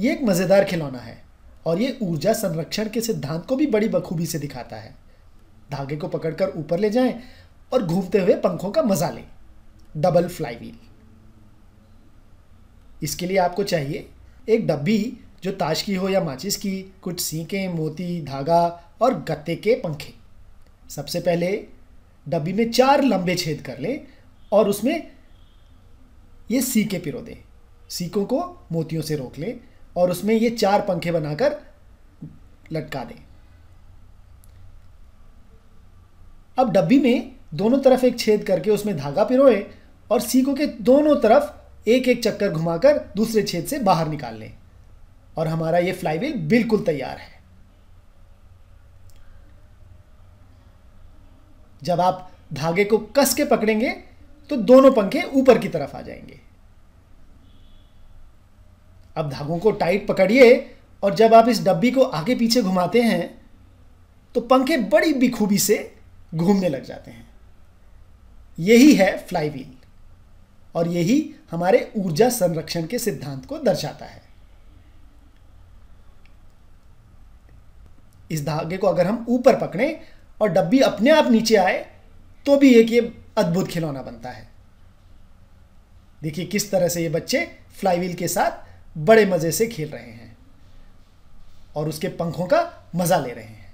ये एक मज़ेदार खिलौना है और ये ऊर्जा संरक्षण के सिद्धांत को भी बड़ी बखूबी से दिखाता है धागे को पकड़कर ऊपर ले जाएं और घूमते हुए पंखों का मजा लें डबल फ्लाई व्हील इसके लिए आपको चाहिए एक डब्बी जो ताश की हो या माचिस की कुछ सीखें मोती धागा और गत्ते के पंखे सबसे पहले डब्बी में चार लंबे छेद कर लें और उसमें ये सीके पिरो दें सीकों को मोतियों से रोक लें और उसमें ये चार पंखे बनाकर लटका दें अब डब्बी में दोनों तरफ एक छेद करके उसमें धागा पिरोएं और सीकों के दोनों तरफ एक एक चक्कर घुमाकर दूसरे छेद से बाहर निकाल लें और हमारा ये फ्लाईवील बिल्कुल तैयार है जब आप धागे को कस के पकड़ेंगे तो दोनों पंखे ऊपर की तरफ आ जाएंगे अब धागों को टाइट पकड़िए और जब आप इस डब्बी को आगे पीछे घुमाते हैं तो पंखे बड़ी बिखूबी से घूमने लग जाते हैं यही है फ्लाई व्हील और यही हमारे ऊर्जा संरक्षण के सिद्धांत को दर्शाता है इस धागे को अगर हम ऊपर पकड़ें और डब्बी अपने आप नीचे आए तो भी एक ये अद्भुत खिलौना बनता है देखिए किस तरह से ये बच्चे फ्लाईवील के साथ बड़े मज़े से खेल रहे हैं और उसके पंखों का मज़ा ले रहे हैं